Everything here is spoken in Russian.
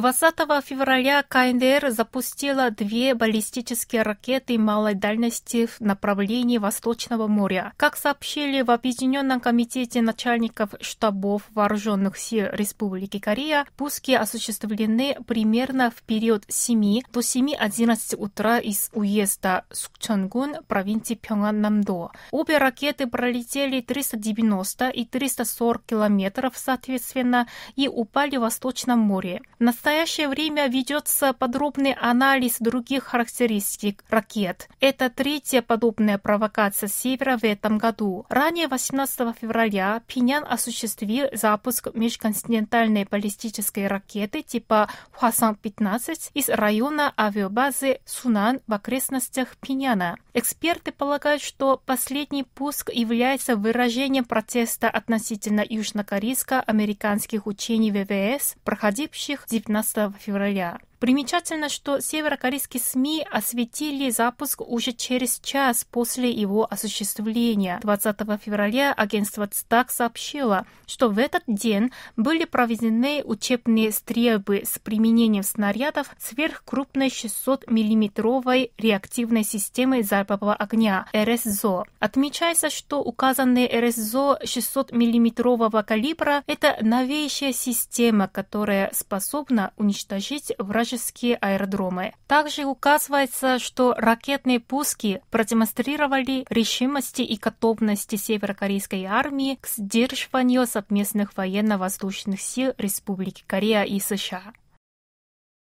20 февраля КНДР запустила две баллистические ракеты малой дальности в направлении Восточного моря. Как сообщили в Объединенном комитете начальников штабов вооруженных сил Республики Корея, пуски осуществлены примерно в период 7 до 7.11 утра из уезда Сукчонгун провинции Пьонган-Намдо. Обе ракеты пролетели 390 и 340 километров соответственно и упали в Восточном море. На настоящее время ведется подробный анализ других характеристик ракет. Это третья подобная провокация севера в этом году. Ранее 18 февраля Пинян осуществил запуск межконтинентальной баллистической ракеты типа Хуасан-15 из района авиабазы Сунан в окрестностях Пиняна. Эксперты полагают, что последний пуск является выражением протеста относительно южнокорейско-американских учений ВВС, проходивших 19 12 февраля. Примечательно, что северокорейские СМИ осветили запуск уже через час после его осуществления. 20 февраля агентство ЦТАК сообщило, что в этот день были проведены учебные стрельбы с применением снарядов сверхкрупной 600-миллиметровой реактивной системы залпового огня РСЗО. Отмечается, что указанные РСЗО 600-миллиметрового калибра – это новейшая система, которая способна уничтожить вражеские вражеские аэродромы. Также указывается, что ракетные пуски продемонстрировали решимости и готовности северокорейской армии к сдерживанию совместных военно-воздушных сил Республики Корея и США.